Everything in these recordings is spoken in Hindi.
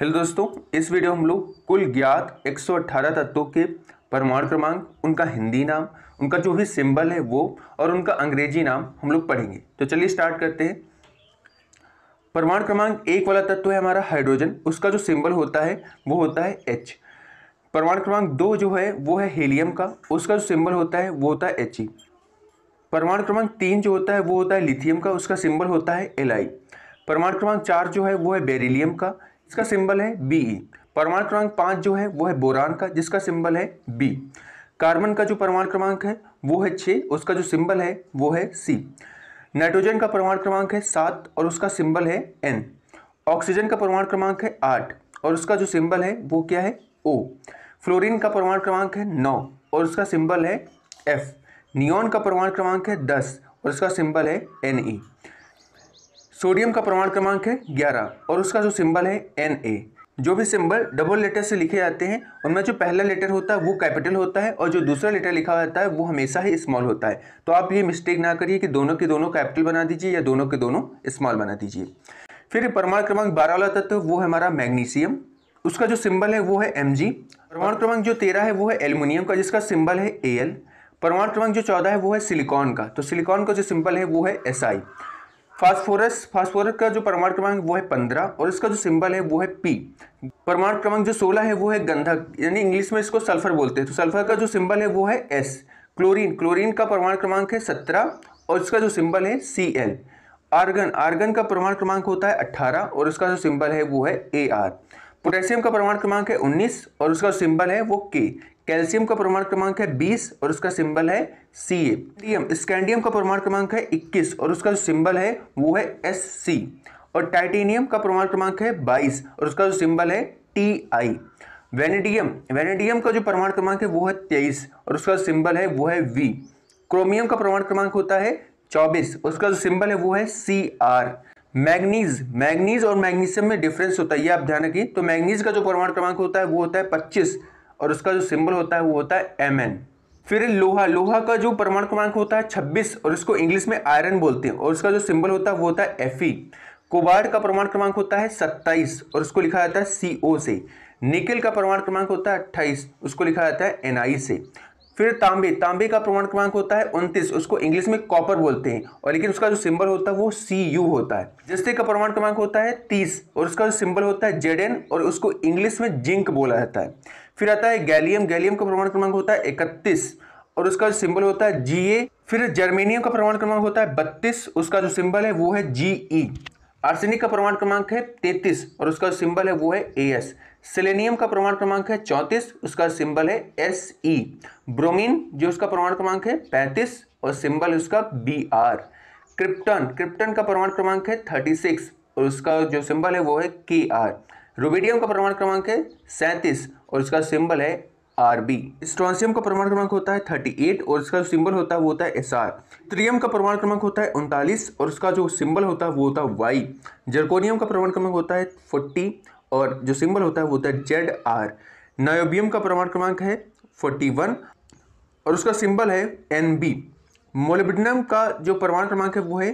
हेलो दोस्तों इस वीडियो में हम लोग कुल ज्ञात 118 तत्वों के परमाणु क्रमांक उनका हिंदी नाम उनका जो भी सिंबल है वो और उनका अंग्रेजी नाम हम लोग पढ़ेंगे तो चलिए स्टार्ट करते हैं परमाणु क्रमांक एक वाला तत्व है हमारा हाइड्रोजन उसका जो सिंबल होता है वो होता है एच परमाणु क्रमांक दो जो है वो है हेलियम का उसका जो सिंबल होता है वो होता है एच ई e। परमाणु क्रमांक तीन जो होता है वो होता है लिथियम का उसका सिंबल होता है एल आई परमाणु क्रमांक चार जो है वो है बेरिलियम का इसका सिंबल है बी e। परमाणु क्रमांक पाँच जो है वो है बोरान का जिसका सिंबल है बी कार्बन का जो परमाणु क्रमांक है वो है छः उसका जो सिंबल है वो है सी नाइट्रोजन का परमाणु क्रमांक है सात और उसका सिंबल है एन ऑक्सीजन का परमाणु क्रमांक है आठ और उसका जो सिंबल है वो क्या है ओ फ्लोरीन का परमाणु क्रमांक है नौ और उसका सिंबल है एफ नियॉन का परमाणु क्रमांक है दस और उसका सिंबल है एन ई e। सोडियम का प्रमाण क्रमांक है 11 और उसका जो सिंबल है एन ए जो भी सिंबल डबल लेटर से लिखे जाते हैं उनमें जो पहला लेटर होता है वो कैपिटल होता है और जो दूसरा लेटर लिखा जाता है वो हमेशा ही स्मॉल होता है तो आप ये मिस्टेक ना करिए कि दोनों के दोनों कैपिटल बना दीजिए या दोनों के दोनों स्मॉल बना दीजिए फिर परमाणु क्रमांक बारह वाला तत्व वो है हमारा मैग्नीशियम उसका जो सिंबल है वो है एम परमाणु क्रमांक जो तेरह है वो है एल्यूमिनियम का जिसका सिंबल है ए परमाणु क्रमांक जो चौदह है वो है सिलिकॉन का तो सिलिकॉन का जो सिंबल है वो है एस SI. फास्फोरस फास्फोरस का जो परमाणु क्रमांक वो है पंद्रह और इसका जो सिंबल है वो है पी परमाणु क्रमांक जो सोलह है वो है गंधक यानी इंग्लिश में इसको सल्फर बोलते हैं तो सल्फर का जो सिंबल है वो है एस क्लोरीन क्लोरीन का परमाणु क्रमांक है सत्रह और इसका जो सिंबल है सी एल आर्गन आर्गन का परमाणु क्रमांक होता है अट्ठारह और इसका जो सिंबल है वो है ए आर पोटेशियम का परमाणु क्रमांक है उन्नीस और उसका सिंबल है वो के कैल्शियम का प्रमाण क्रमांक है 20 और उसका सिंबल है सी ए स्कैंडियम का प्रमाण क्रमांक है 21 और उसका जो सिंबल है वो है एस सी और टाइटेनियम का प्रमाण क्रमांक है 22 और उसका जो सिंबल है टी आई वेनेडियम वेनेडियम का जो प्रमाण क्रमांक है वो है 23 और उसका जो सिंबल है वो है वी क्रोमियम का प्रमाण क्रमांक होता है चौबीस उसका जो सिंबल है वो है सी आर मैग्नीज मैग्नीज और मैग्नीशियम में डिफरेंस होता है ये आप ध्यान रखिए तो मैग्नीज का जो प्रमाण क्रमांक होता है वो होता है पच्चीस और उसका जो सिंबल होता है वो होता है Mn फिर लोहा लोहा का जो परमाणु क्रमांक होता है 26 और इसको इंग्लिश में आयरन बोलते हैं और उसका जो सिंबल होता है वो होता है एफ ई कोबाल्ट का परमाणु क्रमांक होता है 27 और उसको लिखा जाता है CO से निकल का परमाणु क्रमांक होता है 28 उसको लिखा जाता है एनआई से फिर तांबे तांबे का प्रमाण क्रमांक होता है उनतीस उसको इंग्लिश में कॉपर बोलते हैं और लेकिन उसका जो सिंबल होता है वो सी यू होता है जस्ते का प्रमाण क्रमांक होता है तीस और उसका जो सिंबल होता है जेड एन और उसको इंग्लिश में जिंक बोला जाता है फिर आता है गैलियम गैलियम का प्रमाण क्रमांक होता है इकतीस और उसका सिंबल होता है जी ए फिर जर्मेनियम का प्रमाण क्रमांक होता है बत्तीस उसका जो सिंबल है वो है जी ई e। आर्सेनिक का प्रमाण क्रमांक है तैतीस और उसका सिंबल है वो है ए एस सेलेनियम का प्रमाण क्रमांक है चौंतीस उसका सिंबल है एस ई ब्रोमिन जो उसका प्रमाण क्रमांक है पैंतीस और सिंबल उसका बी आर क्रिप्टन क्रिप्टन का प्रमाण क्रमांक है थर्टी सिक्स और उसका जो सिंबल है वो है के आर रूबीडियम का प्रमाण क्रमांक है सैंतीस और उसका सिंबल है आर बी स्ट्रॉन्सियम का प्रमाण क्रमांक होता है थर्टी एट और उसका सिंबल होता है वो होता है एस आर त्रियम का प्रमाण क्रमांक होता है उनतालीस और उसका जो सिंबल होता है वो होता है वाई जर्कोनियम का प्रमाण क्रमांक होता है फोर्टी और जो सिंबल होता है वो होता है जेड आर नायोबियम का परमाणु क्रमांक है फोर्टी वन और उसका सिंबल है एन बी मोलिबिडनम का जो परमाणु क्रमांक है वो है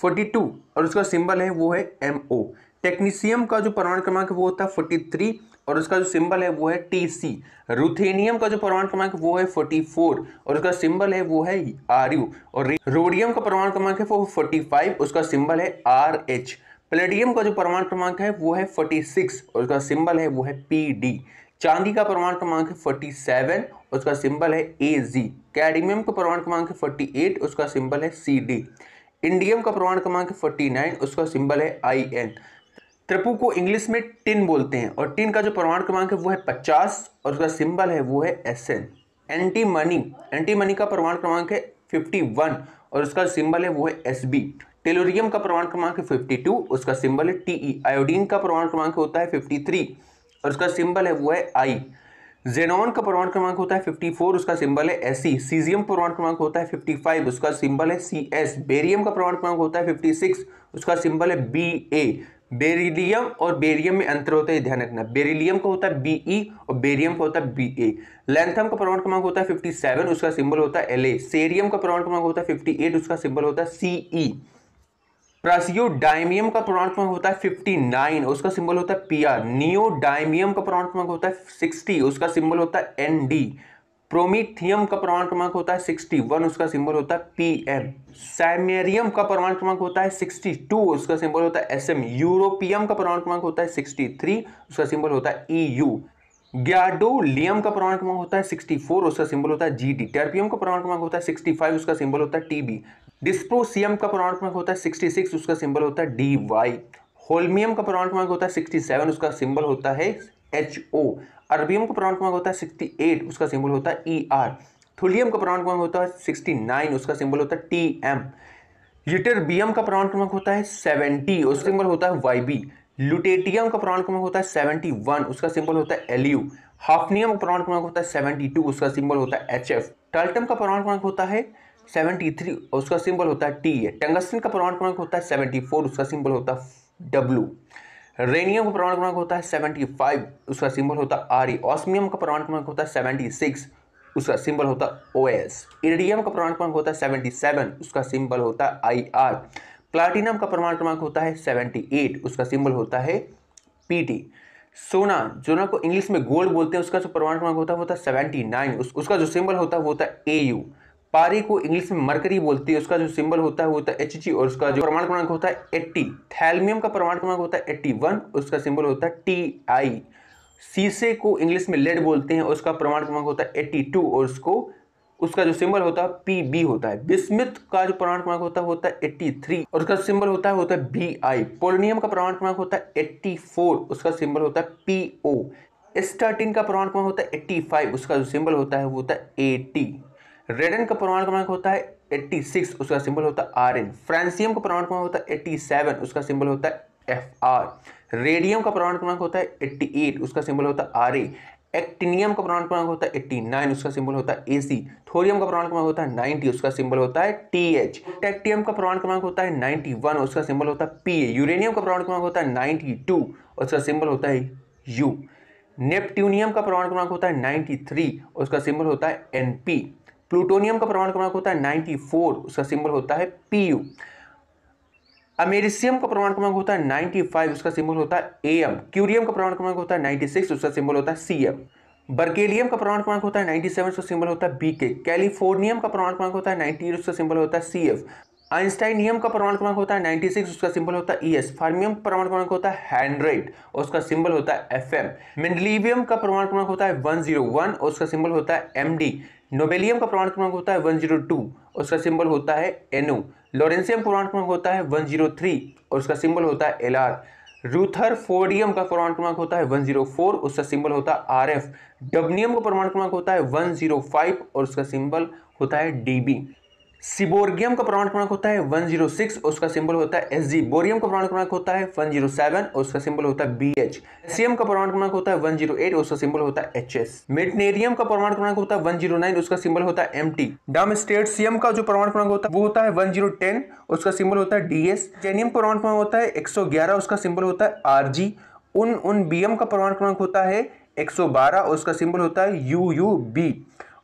फोर्टी टू और उसका सिंबल है वो है एम ओ टेक्नीसियम का जो परमाणु क्रमांक है वो होता है फोर्टी थ्री और उसका जो सिंबल है वो है टी सी रुथेनियम का जो परमाणु क्रमांक वो है फोर्टी फोर और उसका सिंबल है वो है आर यू और रोडियम का परमाणु क्रमांक है वो फोर्टी फाइव उसका सिंबल है आर एच प्लेटियम का जो परमाणु क्रमांक है वो है फोर्टी सिक्स और उसका सिंबल है वो है पी डी चांदी का परमाणु क्रमांक है फोर्टी और उसका सिंबल है ए जी कैडमियम का परमाणु क्रमांक है फोर्टी एट उसका सिंबल है सी डी इंडियम का परमाणु क्रमांक है फोर्टी नाइन उसका सिंबल है आई एन त्रिपु को इंग्लिश में टिन बोलते हैं और टिन का जो परमाणु क्रमांक है वो है पचास और उसका सिंबल है वो है S N antimony antimony का परमाणु क्रमांक है वन और उसका सिंबल है वो है एस बी टेलोरियम का प्रमाण क्रमांक है टू उसका सिंबल है टी ई आयोडीन का प्रमाण क्रमांक होता है फिफ्टी थ्री और उसका सिंबल है वो है आई जेनॉन का प्रमाण क्रमांक होता है फिफ्टी फोर उसका सिंबल है एस सी सीजियम प्रमाण क्रमांक होता है फिफ्टी फाइव उसका सिंबल है सी एस बेरियम का प्रमाण क्रमांक होता है फिफ्टी सिक्स उसका सिंबल है बी ए बेरिलियम और बेरियम में अंतर होता है ध्यान रखना बेरिलियम का होता है बीई और बेरियम का होता है बी ए लेंथम का प्रमाण क्रमांक होता है फिफ्टी सेवन उसका सिंबल होता है एल ए सेरियम का प्रमाण क्रमांक होता है फिफ्टी एट उसका सिंबल होता है सीई प्रसियोडाइमियम का पूर्णात्मक होता है 59 उसका सिंबल होता है पी आर नियोडाइमियम का पूर्णात्मक होता है 60 उसका सिंबल होता है एन डी प्रोमिथियम का प्रमाण क्रमांक होता है 61 उसका सिंबल होता है पी एम सैमेरियम का प्रमाण क्रमांक होता है 62 उसका सिंबल होता है एस एम यूरोपियम का प्रमाण क्रमांक होता है 63 उसका सिंबल होता है ई यू ग्याडोलियम का प्रमाण क्रमांक होता है 64 उसका सिंबल होता है जी डी टर्पियम का प्रमाण क्रमांक होता है 65 उसका सिंबल होता है टी बी डिस्प्रोसियम का पूर्णांक होता है सिक्सटी सिक्स उसका सिंबल होता है डी वाई होलमियम का पूर्णांक होता है सिक्सटी सेवन उसका सिंबल होता है एच ओ अरबियम का पूर्णांक होता है सिक्सटी एट उसका सिंबल होता है ई आर थुलियम का पूर्णांक होता है सिक्सटी नाइन उसका सिंबल होता है टी एम यूटरबियम का प्राण क्रमांक होता है सेवेंटी उसका सिंबल होता है वाई बी लुटेटियम का प्राण क्रमांक होता है सेवेंटी वन उसका सिंबल होता है एल यू हाफनियम का प्राण क्रमांक होता है सेवेंटी टू उसका सिंबल होता है एच एफ टल्टम का प्राण क्रमांक होता है सेवेंटी थ्री उसका सिंबल होता है टी है टंगस्टन का परमाणु क्रमांक होता है सेवेंटी फोर उसका सिंबल होता है डब्ल्यू रेनियम का परमाणु क्रमांक होता है सेवेंटी फाइव उसका सिंबल होता है आर ई ऑस्मियम का परमाणु क्रमांक होता है सेवेंटी सिक्स उसका सिंबल होता है ओ एस इरिडियम का परमाणु क्रमांक होता है सेवेंटी सेवन उसका सिंबल होता है आई आर प्लाटिनम का परमाणु क्रमांक होता है सेवेंटी एट उसका सिंबल होता है पी टी सोना जो को इंग्लिश में गोल्ड बोलते हैं उसका जो परमाणु क्रमांक होता है वो होता है सेवेंटी नाइन उसका जो सिंबल होता है वो होता है ए यू पारी को इंग्लिश में मरकरी बोलती है उसका जो सिंबल होता है वो होता है एच जी और उसका जो प्रमाण क्रमांक होता है एट्टी थैलमियम का प्रमाण क्रमांक होता है एट्टी वन उसका सिंबल होता है टी आई सीसे को इंग्लिश में लेड बोलते हैं उसका प्रमाण क्रमांक होता है एट्टी टू और उसको उसका जो सिंबल होता है पी बी होता है बिस्मित का जो प्रमाण क्रमांक होता है होता है एट्टी थ्री और उसका सिंबल होता है होता है बी आई पोलनियम का प्रमाण क्रमांक होता है एट्टी फोर उसका सिंबल होता है पी ओ स्टार्टिन का प्रमाण क्रमांक होता है एट्टी फाइव उसका जो सिंबल होता है वो होता है ए टी रेडन का परमाणु क्रमांक होता है 86 उसका सिंबल होता है आर एन फ्रांसियम का परमाणु क्रमांक होता है 87 उसका सिंबल होता है एफ आर रेडियम का परमाणु क्रमांक होता है 88 उसका सिंबल होता है आर ए एक्टिनियम का प्रमाण क्रमांक होता है 89 उसका सिंबल होता है ए सी थोरियम का प्रमाण क्रमांक होता है 90 उसका सिंबल होता है टी एच टेक्टियम का प्रमाण क्रमांक होता है 91 उसका सिंबल होता है पी ए यूरेनियम का प्रमाण क्रमांक होता है 92 उसका सिंबल होता है यू नेप्ट्यूनियम का प्रमाण क्रमांक होता है 93 उसका सिंबल होता है पी प्लूटोनियम का परमाणु क्रमांक होता है 94 उसका सिंबल होता है पी यू अमेरिसियम का प्रमाण क्रमांक होता है 95 उसका सिंबल होता है ए एम क्यूरियम का प्रमाण क्रमांक होता है 96 उसका सिंबल होता है सी एम बर्केलियम का प्रमाण क्रमांक होता है 97 उसका सिंबल होता है बी के कैलिफोर्नियम का प्रमाण क्रमांक होता है 98 उसका सिंबल होता है सी एफ आइंस्टाइनियम का प्रमाण क्रमांक होता है 96 उसका सिंबल होता है ईएस फार्मियम प्रमाण क्रमांक होता है हैंड्रेड और उसका सिंबल होता है एफएम मेंडलीवियम का प्रमाण क्रमांक होता है 101 और उसका सिंबल होता है एमडी नोबेलियम का प्रमाण क्रमांक होता है 102 और उसका सिंबल होता है एनओ लॉरेंसियम प्रमाण क्रमांक होता है वन और उसका सिंबल होता है आर रूथर फोर्डियम का प्रमाण क्रमांक होता है 104 उसका सिंबल होता है एफ डबनियम का प्रमाण क्रमांक होता है 105 और उसका सिंबल होता है डी सिबोरगियम का प्रमाण क्रमांक होता है 106 उसका सिंबल होता है एस जी बोरियम का प्रमाण क्रमांक होता है 107 उसका सिंबल होता है बी एच एसियम का प्रमाण क्रमांक होता है 108 उसका सिंबल होता है एच एस मेटनेरियम का प्रमाण क्रमांक होता है 109 उसका सिंबल होता है एम टी सीएम का जो प्रमाण क्रमांक होता है वो होता है 110 उसका सिंबल होता है डी एस जेनियम का परमाणु क्रमांक होता है एक उसका सिंबल होता है आर जी उन उन बी एम का प्रमाण क्रमांक होता है 112 उसका सिंबल होता है यू यू बी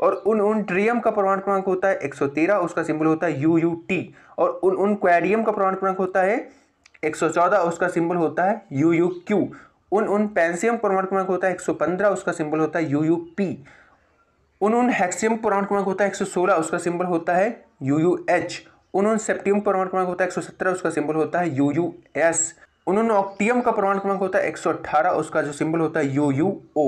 और उन उन ट्रियम का प्रमाण क्रमांक होता है 113 उसका सिंबल होता है यू यू टी और उन उन क्वेरियम का प्रमाण क्रमांक होता है 114 उसका सिंबल होता है यू यू क्यू उन उन पेंसियम प्रमाण क्रमांक होता है 115 उसका सिंबल होता है यू यू पी उन उन हेक्सियम प्रमाण क्रमांक होता है 116 उसका सिंबल होता है यू यू एच उन उन सेप्टियम प्रमाण क्रमांक होता है एक उसका सिंबल होता है यू यू एस उन्होंने ऑक्टियम का प्रमाण क्रमांक होता है 118 उसका जो सिंबल होता है यू यू ओ